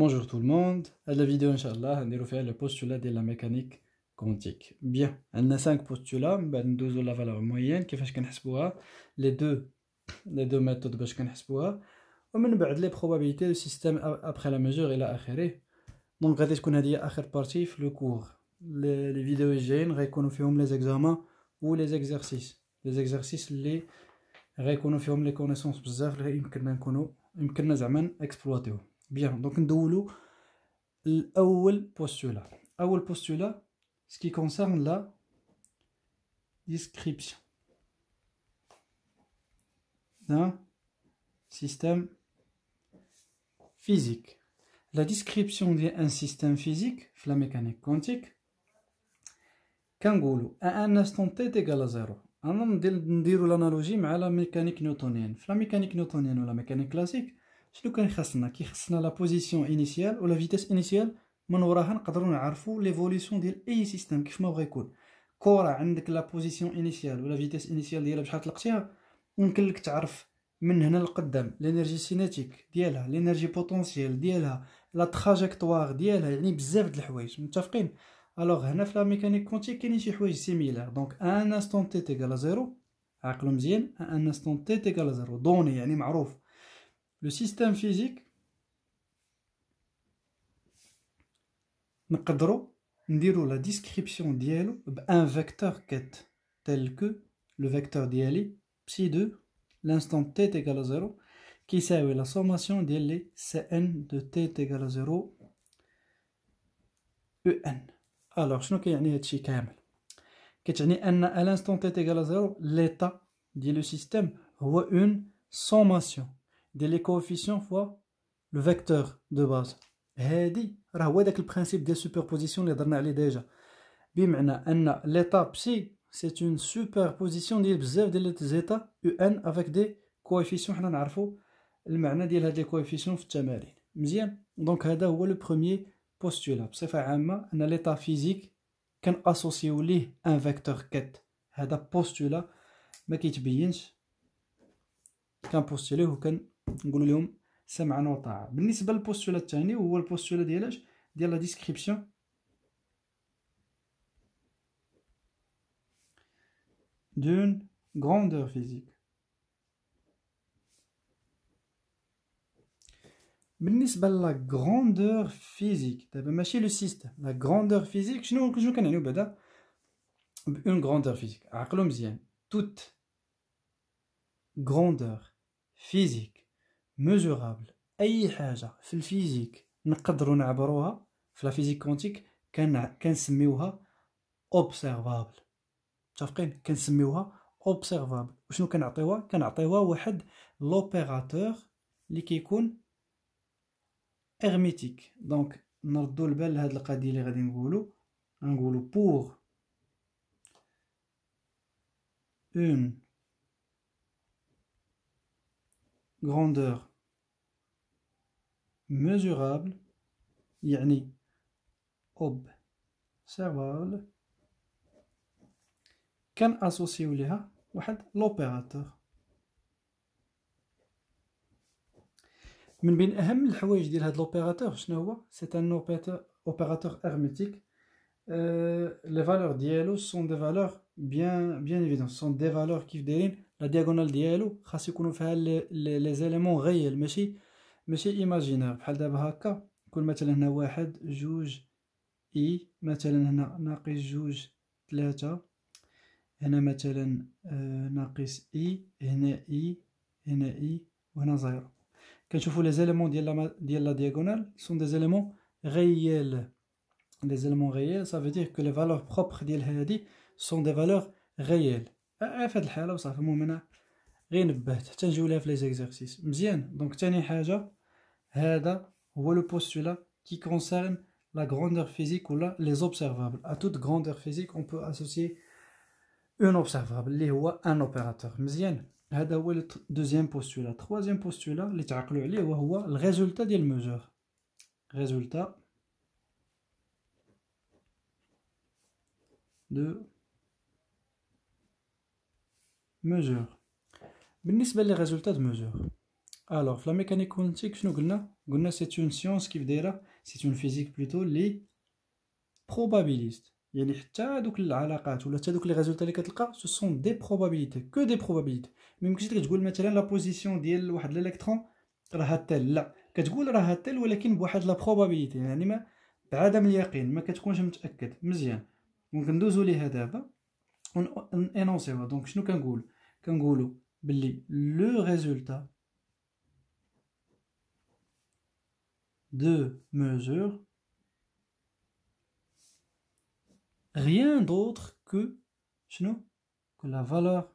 Bonjour tout le monde. À la vidéo, Inch'Allah, on va faire le postulat de la mécanique quantique. Bien, on a cinq postulats. On ben, deux la valeur moyenne, qui fait les deux, les deux méthodes, parce qu'on a espoir. les probabilités du système après la mesure et la Donc, regardez ce qu'on a dit à le cours. Les, vidéos gênes, faire les examens ou les exercices. Les exercices, les réconnaissons les connaissances bizarres, les imkennes exploiter. Bien, donc nous le l'axiome postulat. Axiome postulat, ce qui concerne la description d'un système physique. La description d'un système physique, la mécanique quantique, quand on à un instant t égal à zéro, Nous peut dire l'analogie avec la mécanique newtonienne. La mécanique newtonienne ou la mécanique classique. شنو كان خاصنا كيخصنا لا بوزيسيون انيسيال ولا فيتاس انيسيال من وراها نقدروا نعرفوا ليفوليسيون ديال اي سيستم كيف ما بغى يكون كره عندك لا بوزيسيون انيسيال ولا فيتاس انيسيال ديالها بشحال طلقتيها يمكن لك تعرف من هنا للقدام لينيرجي سينيتيك ديالها لينيرجي بوتونسيال ديالها لا تراجيكتوار ديالها يعني بزاف د الحوايج متفقين الوغ هنا في لا ميكانيك كونتي كاينين شي حوايج سيميلار دونك ان انستون تي تيغال زيرو عقلو مزيان ان انستون تي تيغال زيرو دوني يعني معروف le système physique nous dire la description ديالو un vecteur tel que le vecteur ديالي psi 2 l'instant t égale à 0 est la sommation de cn de t égale à 0 en alors شنو كيعني que كامل à l'instant t égale 0 l'état dit le système est une sommation des coefficients fois le vecteur de base. c'est ce que le principe de superposition les dernier allait déjà? Bim, il y L'état psi, c'est une superposition d'observables états un avec des coefficients. On a, on a, il me les coefficients de Chamelin. Musiè, donc, c'est le premier postulat? C'est-à-dire, physique qui est associé à un vecteur ket. Cet postulat, mais qui est bien, c'est un postulat نقول لهم سمعا وطاعه بالنسبه للبوستولا الثاني هو البوستولا ديالاش ديال لا ديسكريبسيون d'une grandeur physique بالنسبه لا غروندور فيزيك دابا ماشي لو سيستم لا غروندور فيزيك شنو شنو كنعنيو بعدا بون غروندور فيزيك عقلو مزيان توت غروندور فيزيك ميزورابل اي حاجه في الفيزيك نقدروا نعبروها في لا فيزيك كونتيك كنسميوها اوبسيرفابل متفقين كنسميوها اوبسيرفابل وشنو كنعطيوها كنعطيوها واحد لوبيراتور اللي كيكون ارميتيك دونك نردو البال لهاد القضيه اللي غادي نقولو غنقولو بور اون grandeur mesurable, il y a c'est quoi? Qu'en associe-ils à? Un l'opérateur. Mais bien éhme, l'important de cet opérateur, c'est quoi? C'est un opérateur hermétique. Euh, les valeurs dialo sont des valeurs bien évidentes. Ce sont des valeurs qui font dériner la diagonale dialo. Parce que nous faisons les éléments réels. ماشي ايماجينير بحال دابا هكا كل مثلا هنا واحد جوج اي مثلا هنا ناقص جوج ثلاثة هنا مثلا آه، ناقص اي هنا اي هنا اي وهنا زيرو كنشوفوا لي زيليمون ديال لا ديال لا دياغونال سون دي زيليمون غيال لي زيليمون غيال صافي دير كو لي فالور بروبر ديال هادي سون دي فالور غيال في هاد الحاله وصافي المهم انا غير نبهت حتى نجيو ليها في لي زيكزارسيس مزيان دونك تاني حاجه C'est voit le postulat qui concerne la grandeur physique ou là les observables. À toute grandeur physique, on peut associer un observable, les un opérateur. C'est le deuxième postulat. Troisième postulat اللي تعقلوا عليه le résultat des mesures, Résultat de mesure. بالنسبة résultat de mesure الوغ في لا ميكانيك كوانتيك شنو قلنا قلنا سيت اون سيونس كيف دايره سيت اون فيزيك بلوتو لي بروبابيليست يعني حتى دوك العلاقات ولا حتى دوك لي ريزولتا اللي كتلقى سو سون دي بروبابيليتي كو دي بروبابيليتي ما يمكنش تقول مثلا لا بوزيسيون ديال واحد الالكترون راها تال لا كتقول راها تال ولكن بواحد لا بروبابيليتي يعني ما بعدم اليقين ما كتكونش متاكد مزيان دونك ندوزو ليها دابا ونانونسيوها دونك شنو كنقول كنقولوا باللي لو ريزولتا de mesure, rien d'autre que, que la valeur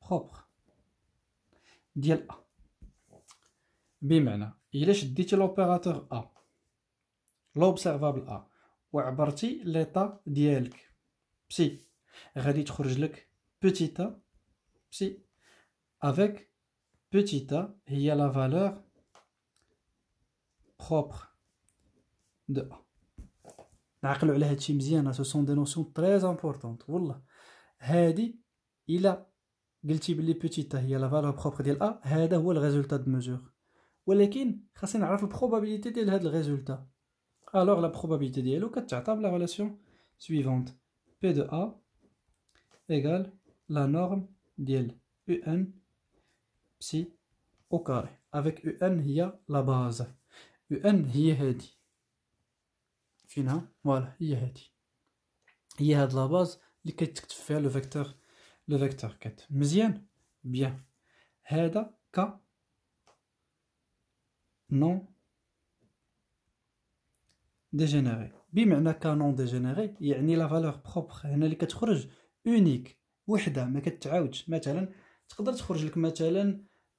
propre ديال A. est dit que l'opérateur A l'observable A parti l'état ديالك psi غادي تخرج petit a psi avec petit a a la valeur propre de A. Nous allons aller chemiser. ce sont des notions très importantes. Voilà. Hédi il a calculé le petit la valeur propre de l'a. C'est le résultat de mesure. Mais comment on a la probabilité de ce résultat Alors la probabilité de l'occurrence table relation suivante. P de a la norme de un psi au carré. Avec un il la base. ان هي هادي فينها فوالا هي هادي هي هاد لاباز اللي كتكتب فيها لو فيكتور لو فيكتور كات مزيان بيان هذا ك نون ديجينيري بمعنى نون ديجينيري يعني لا فالور بروبر هنا اللي كتخرج اونيك وحده ما كتعاودش مثلا تقدر تخرج لك مثلا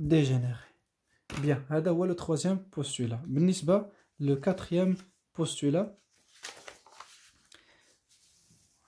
dégénéré Bien, Adawa le troisième postulat. بالنسبة le quatrième postulat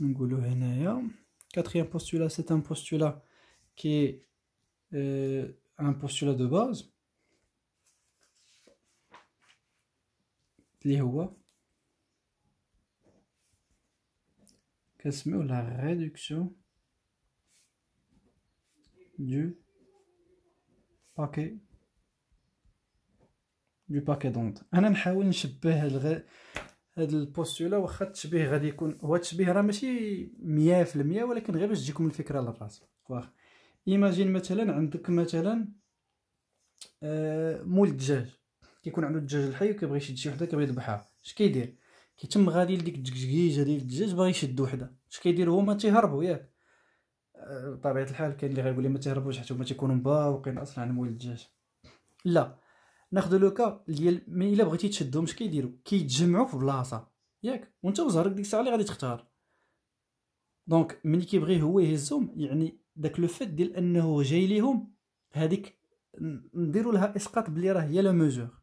le quatrième postulat c'est un postulat qui est euh, un postulat de base Qu'est-ce la réduction du باكي دو باكي دونت انا نحاول نشبه هاد البوستولا واخا التشبيه غادي يكون هو التشبيه راه ماشي مية في المية ولكن غير باش تجيكم الفكره للراس واخ ايماجين مثلا عندك مثلا آه، مول الدجاج كيكون عنده الدجاج الحي وكيبغي يشد شي وحده كيبغي يذبحها اش كيدير كيتم غادي لديك الدجاج ديال الدجاج باغي يشد وحده اش كيدير هما تيهربوا ياك بطبيعه الحال كاين اللي غيقول لي ما تهربوش حتى هما تيكونوا مباوقين اصلا عن مول الدجاج لا ناخذ لوكا ديال مي الا بغيتي تشدهم اش كيديروا كيتجمعوا في بلاصه ياك وانت وزهرك ديك الساعه اللي غادي تختار دونك ملي كيبغي هو يهزهم يعني داك لو فات ديال انه جاي ليهم هذيك نديروا لها اسقاط بلي راه هي لا ميزور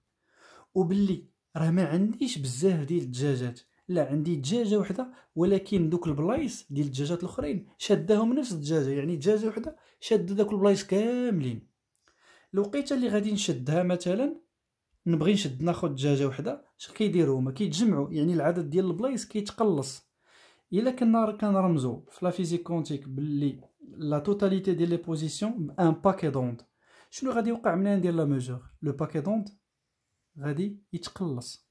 وبلي راه ما عنديش بزاف ديال الدجاجات لا عندي دجاجه وحده ولكن دوك البلايص ديال الدجاجات الاخرين شداهم نفس الدجاجه يعني دجاجه وحده شاد داك البلايص كاملين الوقيته اللي غادي نشدها مثلا نبغي نشد ناخذ دجاجه وحده اش كيديروا هما كيتجمعوا يعني العدد ديال البلايص كيتقلص الا كنا كنرمزو في لا فيزيك كونتيك باللي لا توتاليتي ديال لي بوزيسيون بان باكي دوند شنو غادي يوقع ملي ندير لا ميجور لو باكي دوند غادي يتقلص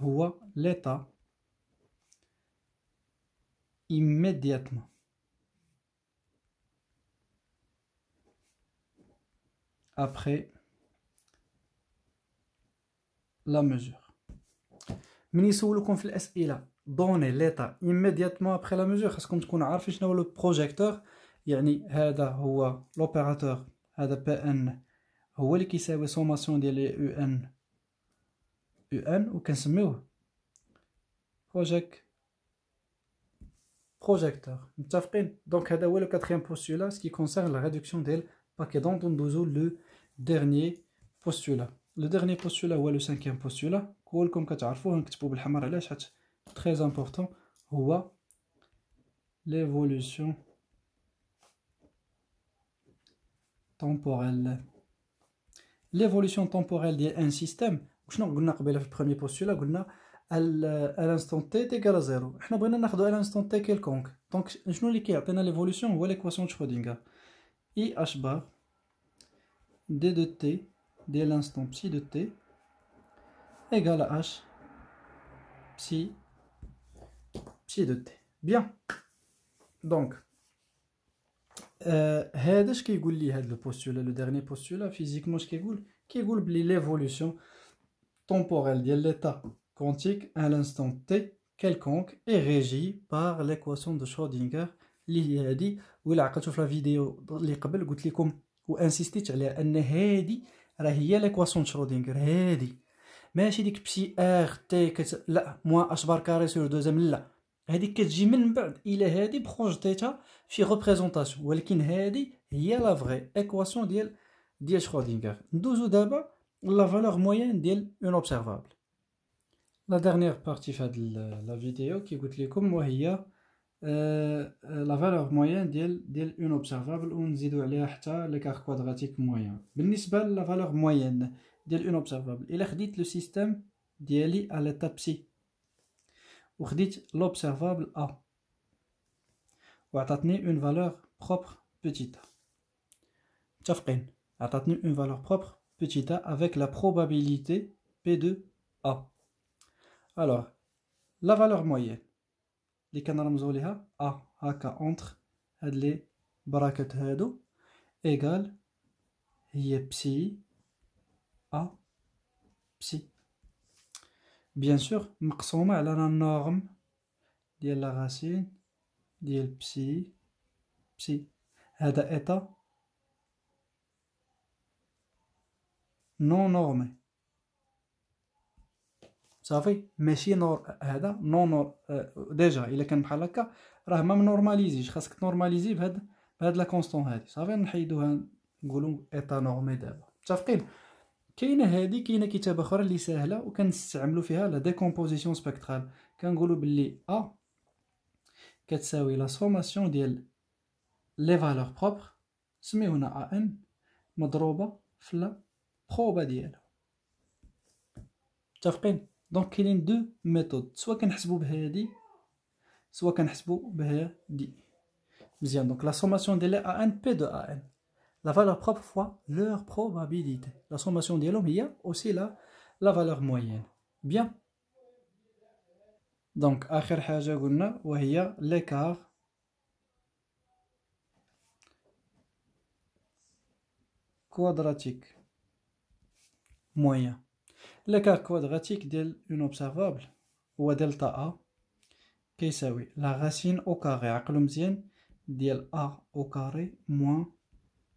هو l'état immédiatement après la mesure من يسولكم في الاسئله دوني ليطا immédiatement après la mesure خاصكم تكون عارفين شنو هو لو بروجيكتور يعني هذا هو لوبيراتور هذا بي ان هو اللي كيساوي سوماسيون ديال يو ان e ou qu'on appelle projecteur donc c'est le quatrième postulat ce qui concerne la réduction des paquet dans le dernier postulat le dernier postulat ou le cinquième postulat comme vous le savez c'est très important c'est l'évolution temporelle l'évolution temporelle d'un système nous avons vu le premier postulat à l'instant t est égal à 0. Nous avons à l'instant t quelconque. Donc, nous avons vu l'évolution ou l'équation de Schrödinger. I h bar d de t dès l'instant ψ de t égal à h ψ ψ de t. Bien. Donc, ce qui est le dernier postulat, physiquement, ce qui est l'évolution temporel de l'état quantique à l'instant t quelconque est régie par l'équation de Schrödinger qui ou la ولا عقلتوا في لا فيديو اللي قبل قلت لكم ماشي ديك بسي ار تي كت... لا موان اش sur كاري دوزام لا هذيك كتجي من بعد الى هذه بروجيتيتها في ريبريزونطاسيون ولكن هي لا la valeur moyenne d'un observable. La dernière partie de la vidéo qui est comme euh, euh, la valeur moyenne d'un observable on l'écart quadratique moyen. la valeur moyenne d'un observable, il a le système à l'étape C. Ou l'observable A. Ou une valeur propre petite. une valeur propre petit a avec la probabilité P de A. Alors, la valeur moyenne, les canards A, A, entre les brackets hado, égale psi A psi. Bien sûr, maximum على la norme de la racine de psi psi. هذا eta نو نورمي صافي ماشي نور هذا نو نور ديجا الا كان بحال هكا راه ما نورماليزيش خاصك تنورماليزي بهاد بهاد لا كونستون هادي صافي نحيدوها نقولوا ايتا نورمي دابا متفقين كاينه هادي كاينه كتابه اخرى اللي سهله وكنستعملوا فيها لا ديكومبوزيسيون سبيكترال كنقولوا باللي ا كتساوي لا سوماسيون ديال لي فالور بروبر سميو هنا ا ان مضروبه في بروبا ديالو متفقين دونك كاينين دو ميثود سواء كنحسبو بهادي سواء كنحسبو بهادي مزيان دونك لا سوماسيون ديال ا ان بي دو ا ان لا فالور بروب فوا لور بروبابيليتي لا سوماسيون ديالهم هي اوسي لا لا فالور موين بيان دونك اخر حاجه قلنا وهي ليكار كوادراتيك موان لاكار كوادراتيك ديال اون اوبسيرفابل هو دلتا ا كيساوي لا غاسين او كاري عقلو مزيان ديال ا او كاري موان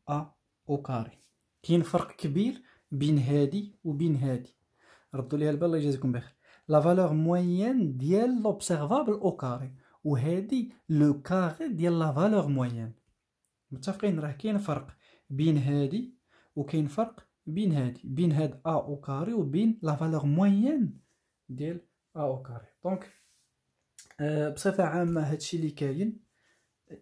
ا او كاري كاين فرق كبير بين هادي وبين هادي ردوا ليها البال الله يجازيكم بخير لا فالور موين ديال لوبسيرفابل او كاري وهادي لو كاري ديال لا فالور موين متفقين راه كاين فرق بين هادي وكاين فرق بين هادي بين هاد ا او كاري وبين لا فالور موين ديال ا او كاري دونك بصفه عامه هادشي اللي كاين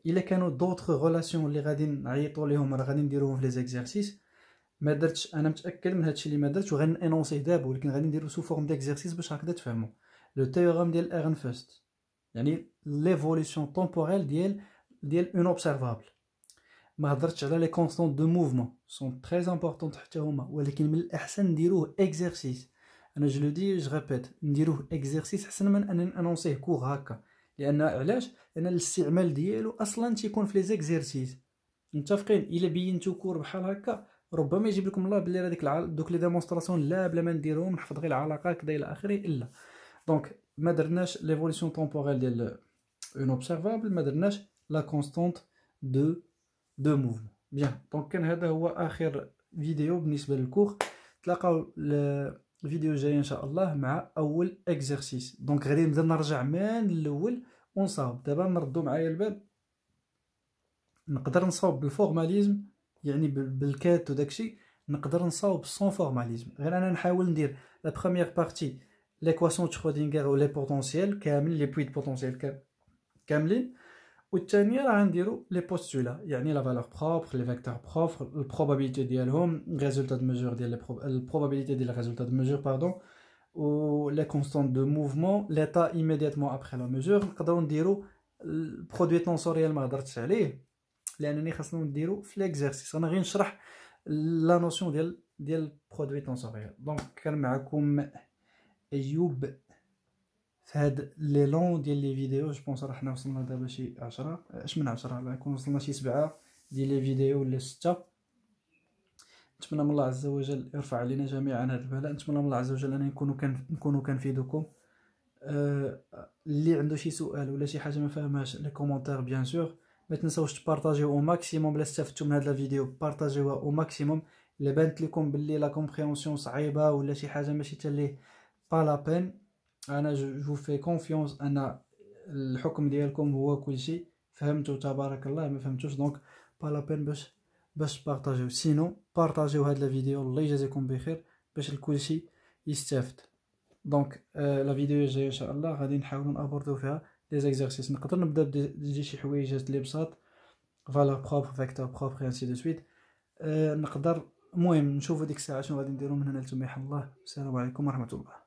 الا كانوا دوطخ غولاسيون اللي غادي نعيطوا ليهم راه غادي نديروهم في لي زيكزارسيس ما درتش انا متاكد من هادشي اللي ما درتش وغنانونسيه دابا ولكن غادي نديرو سو فورم ديكزارسيس باش هكذا تفهموا لو تيورام ديال ارنفست يعني ليفوليسيون تومبوريل ديال ديال اون اوبسيرفابل ما هضرتش على لي كونستون دو موفمون سون تري امبورطون حتى هما ولكن من الاحسن نديروه اكزرسيس انا جو لو دي جو ريبيت نديروه اكزرسيس احسن من ان انونسيه كور هكا لان علاش لان الاستعمال ديالو اصلا تيكون في لي زيكزيرسيس متفقين الا بينتو كور بحال هكا ربما يجيب لكم الله بلي راه العل... دوك لي ديمونستراسيون لا بلا ما نديرهم نحفظ غير العلاقه كدا الى اخره الا دونك ما درناش ليفوليسيون طومبوريل ديال اون اوبسيرفابل ما درناش لا كونستونت دو دو موفمون بيان دونك كان هذا هو اخر فيديو بالنسبه للكور تلاقاو الفيديو الجاي ان شاء الله مع اول اكزرسيس دونك غادي نبدا نرجع من الاول ونصاوب دابا نردو معايا البال نقدر نصاوب بالفورماليزم يعني بالكات وداكشي نقدر نصاوب سون فورماليزم غير انا نحاول ندير لا بروميير بارتي ليكواسيون تشرودينغر ولي بوتونسييل كامل لي بويت بوتونسييل كاملين والثانيه راه نديرو لي بوستولا يعني لا فالور بروبر لي فيكتور بروبر البروبابيليتي ديالهم ريزولتا دو ميجور ديال لي البروبابيليتي ديال ريزولتا دو ميجور باردون و لي كونستانت دو موفمون ليتا ايميدياتمون ابخي لا ميجور نقدرو نديرو البرودوي تنسوريال ما هضرتش عليه لانني خاصنا نديرو في ليكزارسيس انا غير نشرح لا نوسيون ديال ديال البرودوي تنسوريال دونك كان معكم ايوب في هاد لي لون ديال لي فيديو جو بونس راه حنا وصلنا دابا شي 10 اش من 10 راه يكون وصلنا شي 7 ديال لي فيديو ولا 6 نتمنى من الله عز وجل يرفع علينا جميعا هذا البلاء نتمنى من الله عز وجل ان نكونوا كان نكونوا كنفيدوكم آه، اللي عنده شي سؤال ولا شي حاجه ما فهمهاش لي كومونتير بيان سور ما تنساوش تبارطاجيو او ماكسيموم الا استفدتو من هاد لا فيديو بارطاجيوها او ماكسيموم الا بانت لكم باللي لا كومبريونسيون صعيبه ولا شي حاجه ماشي حتى لي با لا بين انا جو في كونفيونس ان الحكم ديالكم هو كلشي فهمتو تبارك الله ما فهمتوش دونك با بين باش باش بارطاجيو سينو بارطاجيو هاد لا فيديو الله يجازيكم بخير باش الكلشي يستافد دونك آه، لا فيديو الجايه ان شاء الله غادي نحاولوا نابوردو فيها لي زيكزارسيس نقدر نبدا بدي شي حوايج لي بساط فالور بروبر فيكتور بروبر انسي دو سويت نقدر المهم نشوفوا ديك الساعه شنو غادي نديروا من هنا لتما الله السلام عليكم ورحمه الله